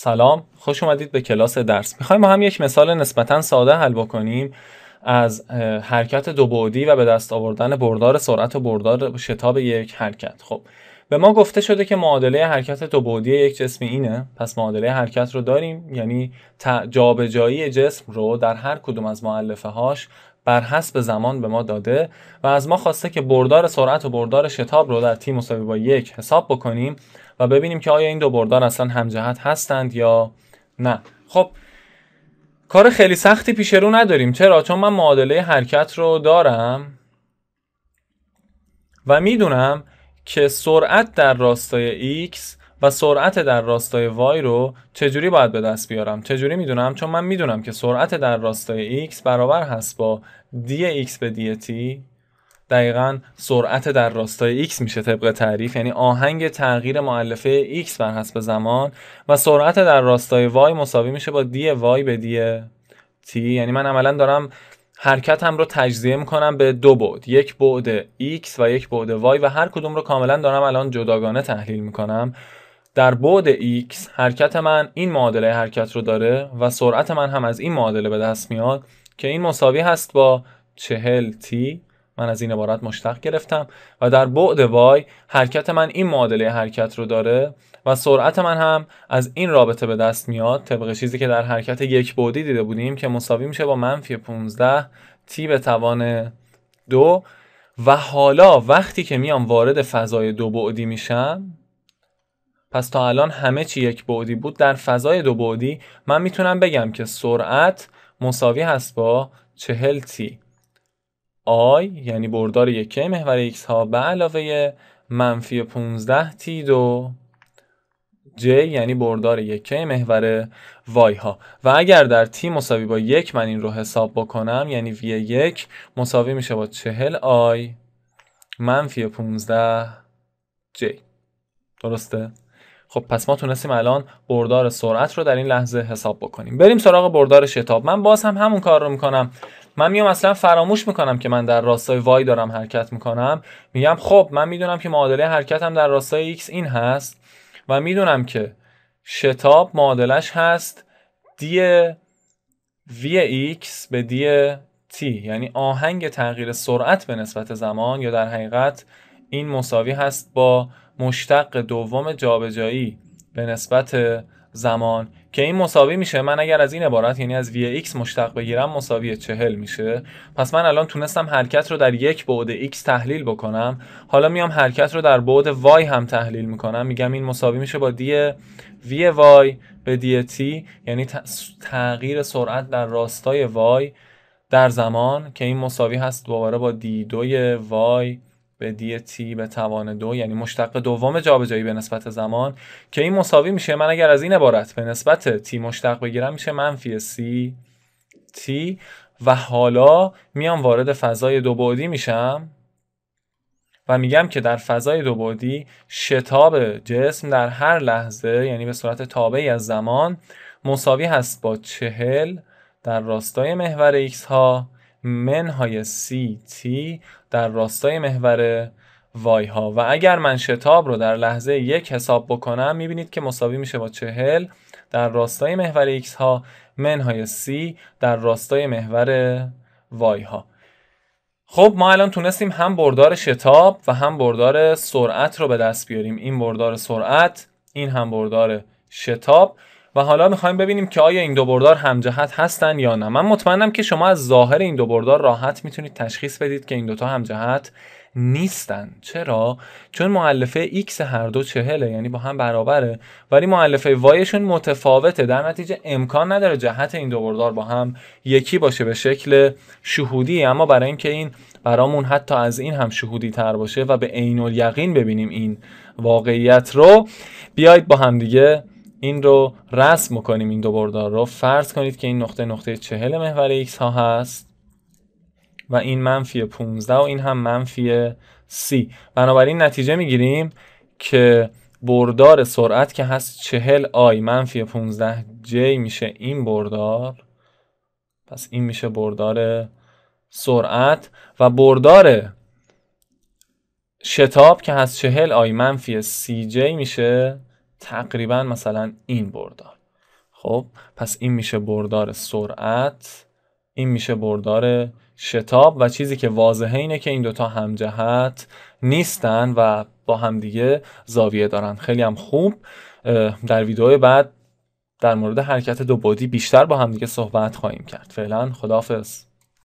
سلام خوش اومدید به کلاس درس میخوایم هم یک مثال نسبتا ساده حل بکنیم از حرکت دو بعدی و به دست آوردن بردار سرعت و بردار شتاب یک حرکت خب به ما گفته شده که معادله حرکت دو بعدی یک جسم اینه پس معادله حرکت رو داریم یعنی جابجایی جسم رو در هر کدوم از معلفه هاش بر حسب زمان به ما داده و از ما خواسته که بردار سرعت و بردار شتاب رو در تیم مساوی با یک حساب بکنیم و ببینیم که آیا این دو بردان اصلا همجهت هستند یا نه خب کار خیلی سختی پیش رو نداریم چرا چون من معادله حرکت رو دارم و میدونم که سرعت در راستای x و سرعت در راستای y رو چجوری باید به دست بیارم چجوری میدونم چون من میدونم که سرعت در راستای x برابر هست با dy/x به dt دقیقا سرعت در راستای x میشه طبق تعریف یعنی آهنگ تغییر معلفه x بر حسب زمان و سرعت در راستای y مساوی میشه با دی y به دی t یعنی من عملا دارم حرکتم رو تجزیه میکنم به دو بود یک بعد x و یک بعد y و هر کدوم رو کاملا دارم الان جداگانه تحلیل میکنم در بعد x حرکت من این معادله حرکت رو داره و سرعت من هم از این معادله به دست میاد که این مساوی هست با 40 t من از این عبارت مشتق گرفتم و در بعد وای حرکت من این معادله حرکت رو داره و سرعت من هم از این رابطه به دست میاد طبق چیزی که در حرکت یک بعدی دیده بودیم که مساوی میشه با منفی 15 تی به توان دو و حالا وقتی که میام وارد فضای دو بعدی میشم پس تا الان همه چی یک بعدی بود در فضای دو بعدی من میتونم بگم که سرعت مساوی هست با چهل تی آی یعنی بردار یک محور ایکس ها به علاوه منفی 15 تی دو j یعنی بردار یک محور وای ها و اگر در تی مساوی با یک من این رو حساب بکنم یعنی وی یک مساوی میشه با چهل آی منفی 15 j درسته؟ خب پس ما تونستیم الان بردار سرعت رو در این لحظه حساب بکنیم بریم سراغ بردار شتاب من باز هم همون کار رو میکنم من میام اصلا فراموش میکنم که من در راستای وای دارم حرکت میکنم میگم خب من میدونم که معادله حرکتم در راستای x این هست و میدونم که شتاب معادلش هست دی وی ایکس به دی t یعنی آهنگ تغییر سرعت به نسبت زمان یا در حقیقت این مساوی هست با مشتق دوم جابجایی به نسبت زمان که این مساوی میشه من اگر از این عبارت یعنی از وی x مشتق بگیرم مساوی چهل میشه پس من الان تونستم حرکت رو در یک بعد x تحلیل بکنم حالا میام حرکت رو در بعد وای هم تحلیل میکنم میگم این مساوی میشه با دی وی وای به دی تی یعنی تغییر سرعت در راستای وای در زمان که این مساوی هست دوباره با دی دوی وای به دی تی به توان دو یعنی مشتق دوم جابجایی به نسبت زمان که این مساوی میشه من اگر از این عبارت به نسبت تی مشتق بگیرم میشه منفی سی تی و حالا میام وارد فضای دو بعدی میشم و میگم که در فضای دو بعدی شتاب جسم در هر لحظه یعنی به صورت تابعی از زمان مساوی هست با چهل در راستای محور ایکس ها منهای سی تی در راستای محور وای ها و اگر من شتاب رو در لحظه یک حساب بکنم میبینید که مساوی میشه با چهل در راستای محور ایکس ها منهای سی در راستای محور وای ها خب ما الان تونستیم هم بردار شتاب و هم بردار سرعت رو به دست بیاریم این بردار سرعت این هم بردار شتاب و حالا میخوایم ببینیم که آیا این دو بردار همجهت هستن یا نه من مطمئنم که شما از ظاهر این دو بردار راحت میتونید تشخیص بدید که این دوتا همجهت نیستن چرا چون معلفه x هر دو چهله یعنی با هم برابره ولی معلفه وایشون متفاوته در نتیجه امکان نداره جهت این دو بردار با هم یکی باشه به شکل شهودی اما برای اینکه این برامون حتی از این هم شهودی تر باشه و به عین یقین ببینیم این واقعیت رو بیاید با هم دیگه این رو رسم میکنیم این دو بردار رو فرض کنید که این نقطه نقطه چهل محور ایکس ها هست و این منفی 15 و این هم منفی سی بنابراین نتیجه میگیریم که بردار سرعت که هست چهل آی منفی 15 جی میشه این بردار پس این میشه بردار سرعت و بردار شتاب که هست چهل آی منفی سی جی میشه تقریبا مثلا این بردار خب پس این میشه بردار سرعت این میشه بردار شتاب و چیزی که واضحه اینه که این دوتا همجهت نیستن و با همدیگه زاویه دارن خیلی هم خوب در ویدیو بعد در مورد حرکت دو بودی بیشتر با همدیگه صحبت خواهیم کرد فعلا خداحافظ